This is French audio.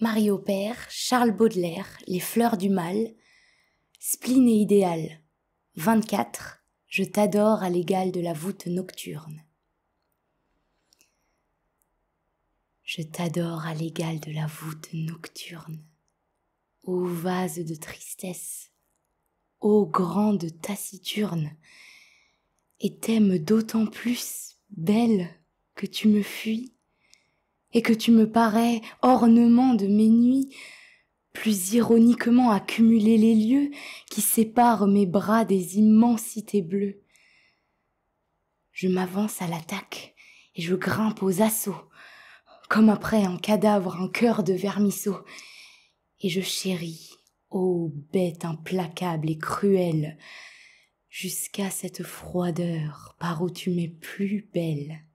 Marie Aubert, Charles Baudelaire, Les fleurs du mal, Spleen et idéal, 24, Je t'adore à l'égal de la voûte nocturne. Je t'adore à l'égal de la voûte nocturne. Ô vase de tristesse, ô grande taciturne, et t'aime d'autant plus, belle, que tu me fuis et que tu me parais ornement de mes nuits, plus ironiquement accumuler les lieux qui séparent mes bras des immensités bleues. Je m'avance à l'attaque et je grimpe aux assauts, comme après un cadavre, un cœur de vermisseau, et je chéris, ô bête implacable et cruelle, jusqu'à cette froideur par où tu m'es plus belle.